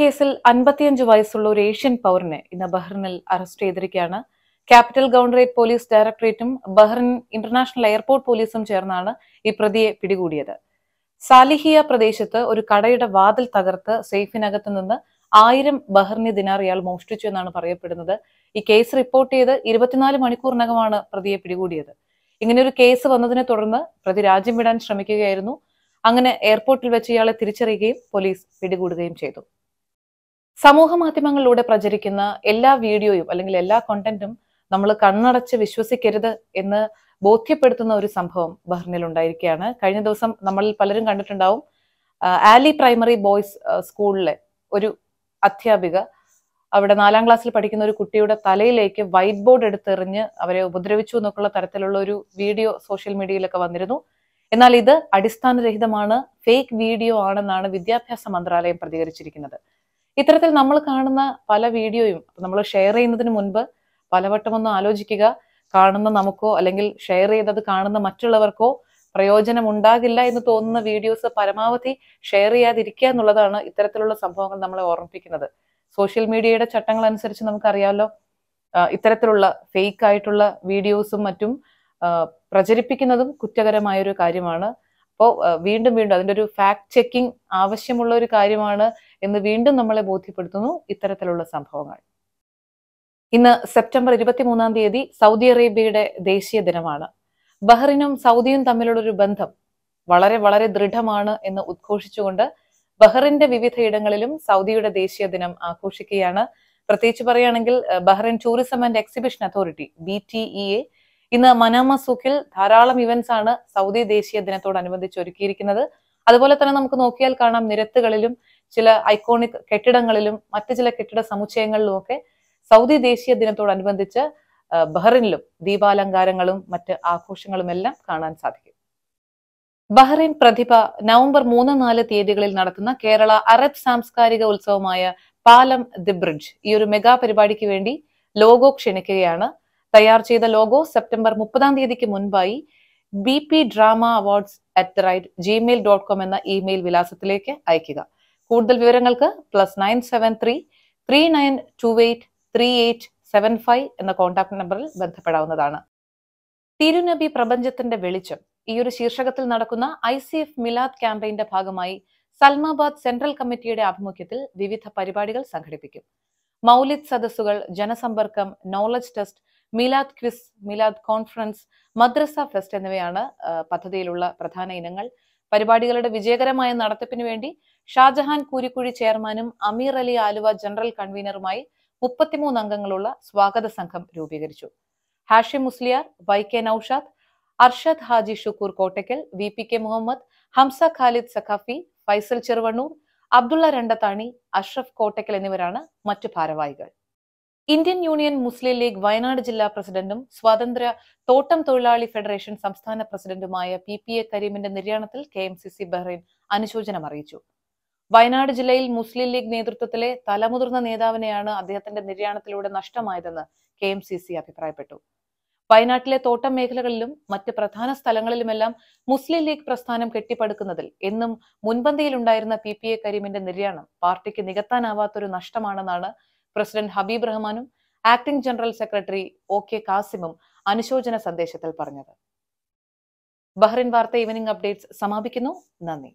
കേസിൽ അൻപത്തിയഞ്ച് വയസ്സുള്ള ഒരു ഏഷ്യൻ പൗരനെ ഇന്ന് ബഹ്റിനിൽ അറസ്റ്റ് ചെയ്തിരിക്കുകയാണ് ക്യാപിറ്റൽ ഗവർണറേറ്റ് പോലീസ് ഡയറക്ടറേറ്റും ബഹ്റിൻ ഇന്റർനാഷണൽ എയർപോർട്ട് പോലീസും ചേർന്നാണ് ഈ പ്രതിയെ പിടികൂടിയത് സാലിഹിയ പ്രദേശത്ത് ഒരു കടയുടെ വാതിൽ തകർത്ത് സേഫിനകത്ത് നിന്ന് ആയിരം ബഹ്റിനി ദിനാർ ഇയാൾ മോഷ്ടിച്ചു എന്നാണ് പറയപ്പെടുന്നത് ഈ കേസ് റിപ്പോർട്ട് ചെയ്ത് ഇരുപത്തിനാല് മണിക്കൂറിനകമാണ് പ്രതിയെ പിടികൂടിയത് ഇങ്ങനെ ഒരു കേസ് വന്നതിനെ തുടർന്ന് പ്രതി രാജ്യം വിടാൻ ശ്രമിക്കുകയായിരുന്നു അങ്ങനെ എയർപോർട്ടിൽ വെച്ച് ഇയാളെ തിരിച്ചറിയുകയും പോലീസ് പിടികൂടുകയും ചെയ്തു സമൂഹ മാധ്യമങ്ങളിലൂടെ പ്രചരിക്കുന്ന എല്ലാ വീഡിയോയും അല്ലെങ്കിൽ എല്ലാ കണ്ടന്റും നമ്മൾ കണ്ണടച്ച് വിശ്വസിക്കരുത് എന്ന് ബോധ്യപ്പെടുത്തുന്ന ഒരു സംഭവം ബഹ്റിനിൽ ഉണ്ടായിരിക്കുകയാണ് കഴിഞ്ഞ ദിവസം നമ്മൾ പലരും കണ്ടിട്ടുണ്ടാവും ആലി പ്രൈമറി ബോയ്സ് സ്കൂളിലെ ഒരു അധ്യാപിക അവിടെ നാലാം ക്ലാസ്സിൽ പഠിക്കുന്ന ഒരു കുട്ടിയുടെ തലയിലേക്ക് വൈറ്റ് ബോർഡ് എടുത്തെറിഞ്ഞ് അവരെ ഉപദ്രവിച്ചു എന്നൊക്കെയുള്ള തരത്തിലുള്ള ഒരു വീഡിയോ സോഷ്യൽ മീഡിയയിലൊക്കെ വന്നിരുന്നു എന്നാൽ ഇത് അടിസ്ഥാനരഹിതമാണ് ഫേക്ക് വീഡിയോ ആണെന്നാണ് വിദ്യാഭ്യാസ മന്ത്രാലയം പ്രതികരിച്ചിരിക്കുന്നത് ഇത്തരത്തിൽ നമ്മൾ കാണുന്ന പല വീഡിയോയും നമ്മൾ ഷെയർ ചെയ്യുന്നതിന് മുൻപ് പലവട്ടം ഒന്ന് ആലോചിക്കുക കാണുന്ന നമുക്കോ അല്ലെങ്കിൽ ഷെയർ ചെയ്തത് കാണുന്ന മറ്റുള്ളവർക്കോ പ്രയോജനം ഉണ്ടാകില്ല എന്ന് തോന്നുന്ന വീഡിയോസ് പരമാവധി ഷെയർ ചെയ്യാതിരിക്കുക എന്നുള്ളതാണ് ഇത്തരത്തിലുള്ള സംഭവങ്ങൾ നമ്മളെ ഓർമ്മിപ്പിക്കുന്നത് സോഷ്യൽ മീഡിയയുടെ ചട്ടങ്ങൾ അനുസരിച്ച് നമുക്കറിയാമല്ലോ ഇത്തരത്തിലുള്ള ഫേക്ക് ആയിട്ടുള്ള വീഡിയോസും മറ്റും പ്രചരിപ്പിക്കുന്നതും കുറ്റകരമായ ഒരു കാര്യമാണ് അപ്പോൾ വീണ്ടും വീണ്ടും അതിൻ്റെ ഒരു ഫാക്ട് ചെക്കിംഗ് ആവശ്യമുള്ള ഒരു കാര്യമാണ് എന്ന് വീണ്ടും നമ്മളെ ബോധ്യപ്പെടുത്തുന്നു ഇത്തരത്തിലുള്ള സംഭവങ്ങൾ ഇന്ന് സെപ്റ്റംബർ ഇരുപത്തിമൂന്നാം തീയതി സൗദി അറേബ്യയുടെ ദേശീയ ദിനമാണ് ബഹ്റിനും സൗദിയും തമ്മിലുള്ള ഒരു ബന്ധം വളരെ വളരെ ദൃഢമാണ് എന്ന് ഉദ്ഘോഷിച്ചുകൊണ്ട് ബഹ്റിന്റെ വിവിധയിടങ്ങളിലും സൗദിയുടെ ദേശീയ ദിനം ആഘോഷിക്കുകയാണ് പ്രത്യേകിച്ച് പറയുകയാണെങ്കിൽ Bahrain tourism and exhibition authority B T E A ഇന്ന് മനാമ സുഖിൽ ധാരാളം ഇവന്റ്സ് ആണ് സൗദി ദേശീയ ദിനത്തോടനുബന്ധിച്ച് ഒരുക്കിയിരിക്കുന്നത് അതുപോലെ തന്നെ നമുക്ക് നോക്കിയാൽ കാണാം നിരത്തുകളിലും ചില ഐക്കോണിക് കെട്ടിടങ്ങളിലും മറ്റു ചില കെട്ടിട സമുച്ചയങ്ങളിലും ഒക്കെ സൗദി ദേശീയ ദിനത്തോടനുബന്ധിച്ച് ബഹ്റിനിലും ദീപാലങ്കാരങ്ങളും മറ്റ് ആഘോഷങ്ങളും എല്ലാം കാണാൻ സാധിക്കും ബഹ്റൈൻ പ്രതിഭ നവംബർ മൂന്ന് നാല് തീയതികളിൽ നടത്തുന്ന കേരള അറബ് സാംസ്കാരിക ഉത്സവമായ പാലം ദി ബ്രിഡ്ജ് ഈ ഒരു മെഗാ പരിപാടിക്ക് വേണ്ടി ലോഗോ ക്ഷണിക്കുകയാണ് തയ്യാർ ചെയ്ത ലോഗോ സെപ്റ്റംബർ മുപ്പതാം തീയതിക്ക് മുൻപായി B P drama awards at the rate Gmail dot com എന്ന ഇമെയിൽ വിലാസത്തിലേക്ക് അയക്കുക കൂടുതൽ വിവരങ്ങൾക്ക് plus nine seven three three nine two eight three eight seven five എന്ന കോൺടാക്ട് നമ്പറിൽ ബന്ധപ്പെടാവുന്നതാണ് തിരുനബി പ്രപഞ്ചത്തിന്റെ വെളിച്ചം ഈ ഒരു ശീർഷകത്തിൽ നടക്കുന്ന ഐ സി എഫ് മിലാദ് ക്യാമ്പയിന്റെ ഭാഗമായി സൽമാബാദ് സെൻട്രൽ കമ്മിറ്റിയുടെ ആഭിമുഖ്യത്തിൽ വിവിധ പരിപാടികൾ സംഘടിപ്പിക്കും മൗലിദ് സദസ്സുകൾ ജനസമ്പർക്കം നോളജ് ടെസ്റ്റ് മിലാദ് ക്വിസ് മിലാദ് കോൺഫറൻസ് മദ്രസ ഫെസ്റ്റ് എന്നിവയാണ് പദ്ധതിയിലുള്ള പ്രധാന ഇനങ്ങൾ പരിപാടികളുടെ വിജയകരമായ നടത്തിപ്പിന് വേണ്ടി ഷാജഹാൻ കൂരിക്കുഴി ചെയർമാനും അമീർ അലി ആലുവ ജനറൽ കൺവീനറുമായി മുപ്പത്തിമൂന്ന് അംഗങ്ങളുള്ള സ്വാഗത സംഘം രൂപീകരിച്ചു Hashi Musliyar Y K Noushad Arshad Haji Shukkur Kottakkal V P K Muhammad Hamsa Khalid Saqafi Faisal Cheruvannur Abdulla Randathani Ashraf Kottakkal എന്നിവരാണ് മറ്റു ഭാരവാഹികൾ ഇന്ത്യൻ യൂണിയൻ മുസ്ലിം ലീഗ് വയനാട് ജില്ലാ പ്രസിഡന്റും സ്വാതന്ത്ര്യ തോട്ടം തൊഴിലാളി ഫെഡറേഷൻ സംസ്ഥാന പ്രസിഡന്റുമായ പി പി എ കരീമിന്റെ നിര്യാണത്തിൽ K M C C Bahrain അനുശോചനം അറിയിച്ചു വയനാട് ജില്ലയിൽ മുസ്ലിം ലീഗ് നേതൃത്വത്തിലെ തലമുതിർന്ന നേതാവിനെയാണ് അദ്ദേഹത്തിന്റെ നിര്യാണത്തിലൂടെ നഷ്ടമായതെന്ന് കെ എം സി സി അഭിപ്രായപ്പെട്ടു വയനാട്ടിലെ തോട്ടം മേഖലകളിലും മറ്റ് പ്രധാന സ്ഥലങ്ങളിലുമെല്ലാം മുസ്ലിം ലീഗ് പ്രസ്ഥാനം കെട്ടിപ്പടുക്കുന്നതിൽ എന്നും മുൻപന്തിയിലുണ്ടായിരുന്ന പി പി എ കരീമിന്റെ നിര്യാണം പാർട്ടിക്ക് നികത്താനാവാത്തൊരു നഷ്ടമാണെന്നാണ് പ്രസിഡന്റ് ഹബീബ് റഹ്മാനും acting general secretary O K കാസിമും അനുശോചന സന്ദേശത്തിൽ പറഞ്ഞത് ബഹ്റിൻ വാർത്ത ഈവനിംഗ് അപ്ഡേറ്റ്സ് സമാപിക്കുന്നു നന്ദി